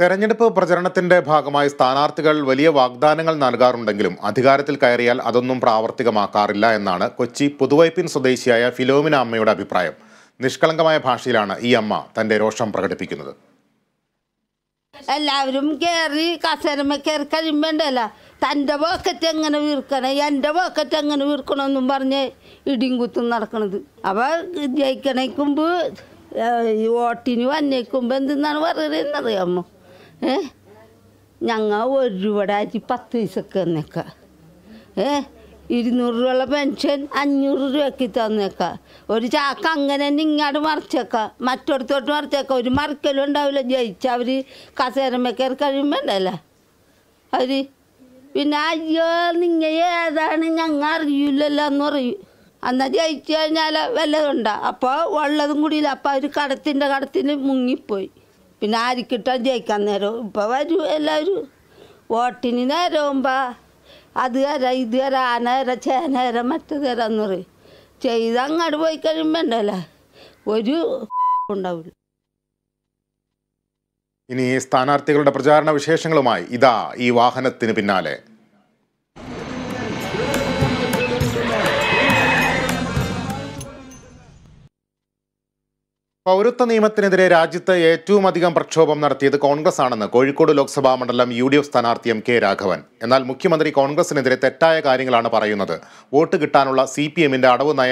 തെരഞ്ഞെടുപ്പ് പ്രചരണത്തിന്റെ ഭാഗമായി സ്ഥാനാർത്ഥികൾ വലിയ വാഗ്ദാനങ്ങൾ നൽകാറുണ്ടെങ്കിലും അധികാരത്തിൽ കയറിയാൽ അതൊന്നും പ്രാവർത്തികമാക്കാറില്ല എന്നാണ് കൊച്ചി പുതുവൈപ്പിൻ സ്വദേശിയായ ഫിലോമിന അമ്മയുടെ അഭിപ്രായം നിഷ്കളങ്കമായ ഭാഷയിലാണ് ഈ അമ്മ തന്റെ രോഷം പ്രകടിപ്പിക്കുന്നത് എല്ലാവരും കയറി കസരമ കയറി കഴിയുമ്പോണ്ടല്ല തൻ്റെ പോക്കറ്റ് എങ്ങനെ വീർക്കണേ എൻ്റെ പോക്കറ്റ് എങ്ങനെ വീർക്കണമെന്നും പറഞ്ഞ് ഇടിയും കുത്തും നടക്കണത് അപ്പോൾ ജയിക്കണേക്കുമ്പോൾ ഈ ഓട്ടിന് വന്നേക്കുമ്പോൾ എന്തെന്നാണ് പറയുന്നത് അമ്മ ഏ ഞങ്ങൾ ഒരു രൂപയുടെ അരി പത്ത് പൈസക്ക് തന്നേക്ക ഏ ഇരുന്നൂറ് രൂപയുള്ള പെൻഷൻ അഞ്ഞൂറ് രൂപയ്ക്ക് തന്നേക്ക ഒരു ചാക്ക അങ്ങനെ തന്നെ ഇങ്ങോട്ട് മറിച്ചേക്ക മറ്റൊടത്തോട്ട് മറിച്ചേക്ക ഒരു മറിക്കലും ഉണ്ടാവില്ല ജയിച്ച അവർ കസേരമ്മ കയറി കഴിയുമ്പോണ്ടല്ലേ അവർ പിന്നെ അയ്യോ നിങ്ങ ഏതാണ് ഞങ്ങൾ അറിയില്ലല്ലോ എന്ന് പറയും എന്നാൽ ജയിച്ചു കഴിഞ്ഞാൽ വല്ലതുണ്ടാ അപ്പോൾ ഉള്ളതും കൂടിയില്ല അപ്പോൾ അവർ കടത്തിൻ്റെ കടത്തിന് മുങ്ങിപ്പോയി പിന്നെ ആരിക്കിട്ടാൻ ജയിക്കാൻ നേരം ഇപ്പം വരൂ എല്ലാവരും വോട്ടിന് നേരമാകുമ്പോൾ അത് വര ഇത് വര ആ നേരം ചേ നേരം മറ്റത് എന്ന് പറയും ചെയ്ത് അങ്ങോട്ട് പോയി കഴിയുമ്പോൾ ഒരു ഉണ്ടാവില്ല ഇനി സ്ഥാനാർത്ഥികളുടെ പ്രചാരണ വിശേഷങ്ങളുമായി ഇതാ ഈ വാഹനത്തിന് പിന്നാലെ പൗരത്വ നിയമത്തിനെതിരെ രാജ്യത്ത് ഏറ്റവും അധികം പ്രക്ഷോഭം നടത്തിയത് കോൺഗ്രസ് ആണെന്ന് കോഴിക്കോട് ലോക്സഭാ മണ്ഡലം യു ഡി എഫ് സ്ഥാനാർത്ഥി എം കെ രാഘവൻ എന്നാൽ മുഖ്യമന്ത്രി കോൺഗ്രസിനെതിരെ തെറ്റായ കാര്യങ്ങളാണ് പറയുന്നത് വോട്ട് കിട്ടാനുള്ള സി പി എമ്മിന്റെ അടവ്